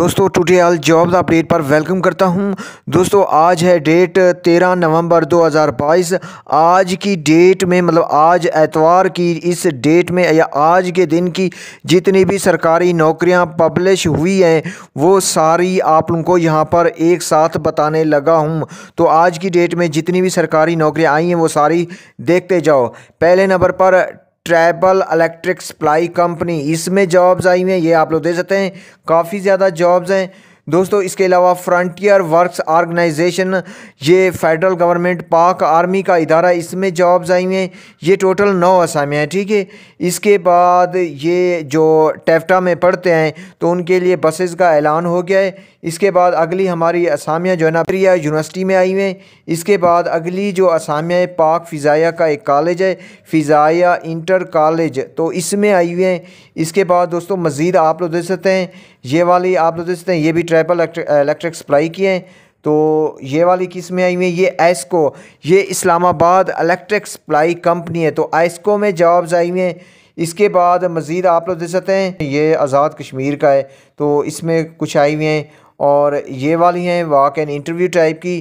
दोस्तों tutorial all update पर welcome करता हूं दोस्तों आज है डेट तेरह नवंबर 2022 आज की डेट में मतलब आज एतवार की इस डेट में या आज के दिन की जितनी भी सरकारी नौकरियां पब्लिश हुई हैं वो सारी आप लोगों को यहां पर एक साथ बताने लगा हूं तो आज की डेट में जितनी भी सरकारी नौकरियां आई हैं वो सारी देखते जाओ पहले नंबर पर ट्रैबल इलेक्ट्रिक सप्लाई कंपनी इसमें जॉब्स आई हुई हैं ये आप लोग दे सकते हैं काफ़ी ज़्यादा जॉब्स हैं दोस्तों इसके अलावा फ्रंटियर वर्क्स ऑर्गेनाइजेशन ये फेडरल गवर्नमेंट पाक आर्मी का इदारा इसमें जॉब्स आई हैं ये टोटल नौ असामियाँ हैं ठीक है इसके बाद ये जो टेफ्टा में पढ़ते हैं तो उनके लिए बसेस का ऐलान हो गया है इसके बाद अगली हमारी असामियाँ जो है ना प्रिया यूनिवर्सिटी में आई हुई हैं इसके बाद अगली जो असामियाँ पाक फ़िज़ाया का एक कॉलेज है फ़िज़ाया इंटर कॉलेज तो इसमें आई हुई हैं इसके बाद दोस्तों मज़ीद आप लोग देख सकते हैं ये वाली आप लोग देख सकते हैं ये भी ट्रैक ट्रैपल इलेक्ट्रिक सप्लाई किए तो ये वाली किस्में आई हुई हैं ये एस्को ये इस्लामाबाद इलेक्ट्रिक सप्लाई कंपनी है तो एस्को में जॉब्स आई हुई हैं इसके बाद मज़ीद आप लोग दे सकते हैं ये आज़ाद कश्मीर का है तो इसमें कुछ आई हुई हैं और ये वाली हैं वाक एंड इंटरव्यू टाइप की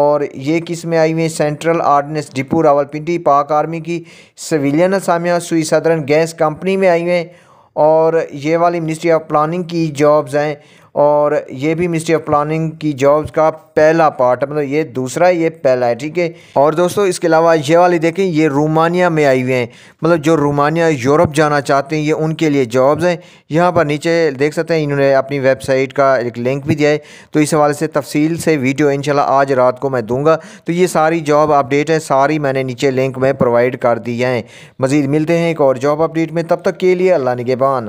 और ये किस्में आई हुई हैं सेंट्रल आर्डनेंस डिपो रावलपिंडी पाक आर्मी की सविलियन असामिया सुई सदरन गैस कंपनी में आई हुए हैं और ये वाली मिनिस्ट्री ऑफ प्लानिंग की जॉब्स हैं और ये भी मिनिस्ट्री ऑफ प्लानिंग की जॉब्स का पहला पार्ट मतलब ये दूसरा ये पहला है ठीक है और दोस्तों इसके अलावा ये वाली देखें ये रोमानिया में आई हुए हैं मतलब जो रोमानिया यूरोप जाना चाहते हैं ये उनके लिए जॉब्स हैं यहाँ पर नीचे देख सकते हैं इन्होंने अपनी वेबसाइट का एक लिंक भी दिया है तो इस हवाले से तफसील से वीडियो इन आज रात को मैं दूँगा तो ये सारी जॉब अपडेट है सारी मैंने नीचे लिंक में प्रोवाइड कर दी हैं मज़ीद मिलते हैं एक और जॉब अपडेट में तब तक के लिए अल्लाह निगेबान